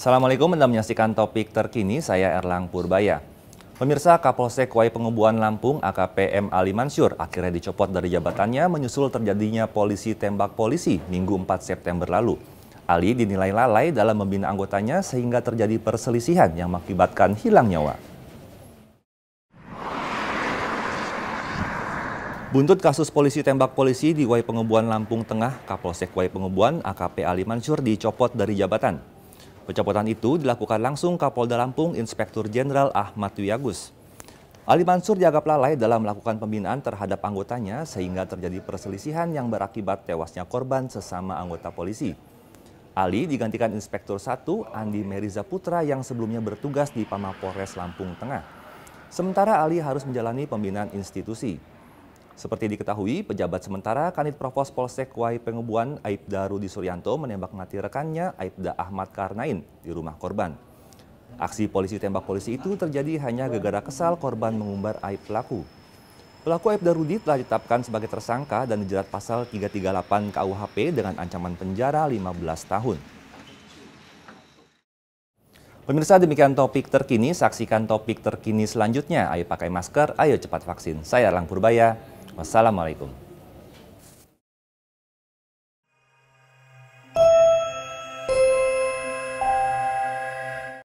Assalamualaikum Anda menyaksikan topik terkini, saya Erlang Purbaya. Pemirsa Kapolsek Wai Pengubuan Lampung AKPM Ali Mansur akhirnya dicopot dari jabatannya menyusul terjadinya polisi tembak polisi Minggu 4 September lalu. Ali dinilai lalai dalam membina anggotanya sehingga terjadi perselisihan yang mengakibatkan hilang nyawa. Buntut kasus polisi tembak polisi di Wai Pengebuan Lampung Tengah, Kapolsek Wai Pengebuan AKP Ali Mansur dicopot dari jabatan. Pencopotan itu dilakukan langsung Kapolda Lampung Inspektur Jenderal Ahmad Wiyagus. Ali Mansur dianggap lalai dalam melakukan pembinaan terhadap anggotanya sehingga terjadi perselisihan yang berakibat tewasnya korban sesama anggota polisi. Ali digantikan Inspektur 1 Andi Meriza Putra yang sebelumnya bertugas di Pamapores Lampung Tengah. Sementara Ali harus menjalani pembinaan institusi. Seperti diketahui, pejabat sementara Kanit Provos Polsek Wai Pengebuan Aibda Rudi Suryanto menembak mati rekannya Aibda Ahmad Karnain di rumah korban. Aksi polisi tembak polisi itu terjadi hanya gegara kesal korban mengumbar aib pelaku. Pelaku Aibda Rudi telah ditetapkan sebagai tersangka dan dijerat pasal 338 KUHP dengan ancaman penjara 15 tahun. Pemirsa demikian topik terkini, saksikan topik terkini selanjutnya. Ayo pakai masker, ayo cepat vaksin. Saya Lang Purbaya. Wassalamualaikum.